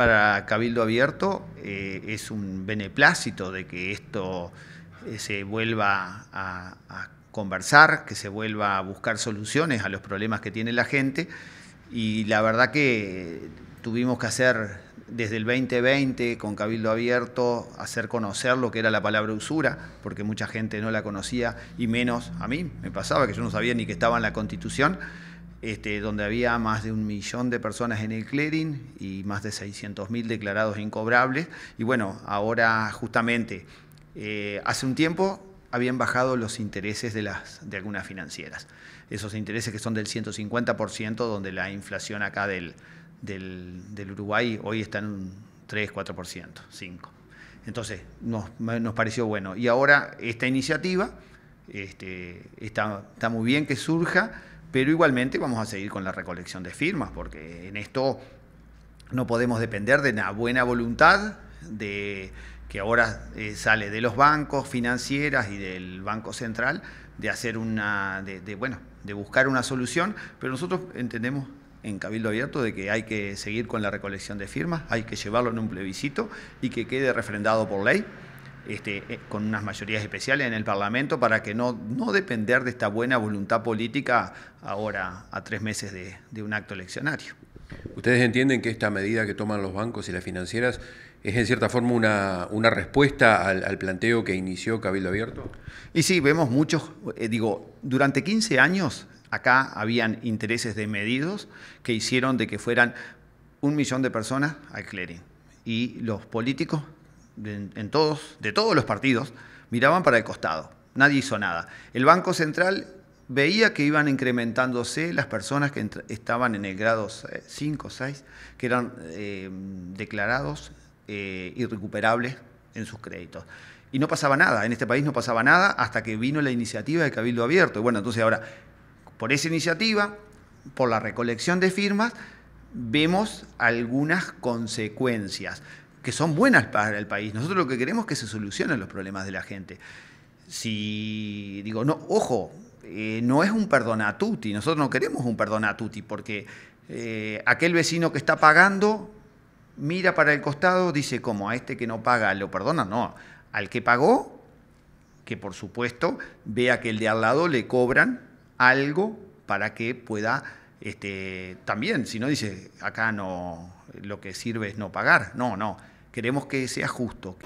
para Cabildo Abierto eh, es un beneplácito de que esto eh, se vuelva a, a conversar, que se vuelva a buscar soluciones a los problemas que tiene la gente. Y la verdad que tuvimos que hacer desde el 2020 con Cabildo Abierto, hacer conocer lo que era la palabra usura, porque mucha gente no la conocía, y menos a mí, me pasaba que yo no sabía ni que estaba en la Constitución. Este, donde había más de un millón de personas en el clearing y más de 600.000 declarados incobrables. Y bueno, ahora justamente, eh, hace un tiempo habían bajado los intereses de, algunas financieras. Esos intereses que son del 150%, donde la inflación acá del, del, Uruguay hoy está en un 3, 4%, 5%. Entonces, nos, pareció bueno. Y ahora esta iniciativa este, está muy bien que surja, pero igualmente vamos a seguir con la recolección de firmas, porque en esto no podemos depender de la buena voluntad de que ahora eh, sale de los bancos financieras y del Banco Central de hacer una bueno, de buscar una solución, pero nosotros entendemos en Cabildo Abierto de que hay que seguir con la recolección de firmas, hay que llevarlo en un plebiscito y que quede refrendado por ley. Este, eh, con unas mayorías especiales en el Parlamento para que no, no depender de esta buena voluntad política ahora a tres meses de, un acto eleccionario. ¿Ustedes entienden que esta medida que toman los bancos y las financieras es en cierta forma una, una respuesta al, planteo que inició Cabildo Abierto? Y sí, vemos muchos, eh, digo, durante 15 años acá habían intereses de medidos que hicieron de que fueran un millón de personas al clearing y los políticos en, todos, de todos los partidos miraban para el costado. Nadie hizo nada. El Banco Central veía que iban incrementándose las personas que estaban en el grado 5 o 6, que eran eh, declarados eh, irrecuperables en sus créditos. Y no pasaba nada, en este país no pasaba nada hasta que vino la iniciativa de Cabildo Abierto. Y bueno, entonces ahora, por esa iniciativa, por la recolección de firmas, vemos algunas consecuencias que son buenas para el país. Nosotros lo que queremos es que se solucionen los problemas de la gente. Si digo, no, ojo, eh, no es un perdonatuti, nosotros no queremos un perdonatuti, porque eh, aquel vecino que está pagando mira para el costado, dice, como a este que no paga lo perdona, no, al que pagó, que por supuesto vea que el de al lado le cobran algo para que pueda, este, también, si no dice, acá no, lo que sirve es no pagar, no, no, Queremos que sea justo.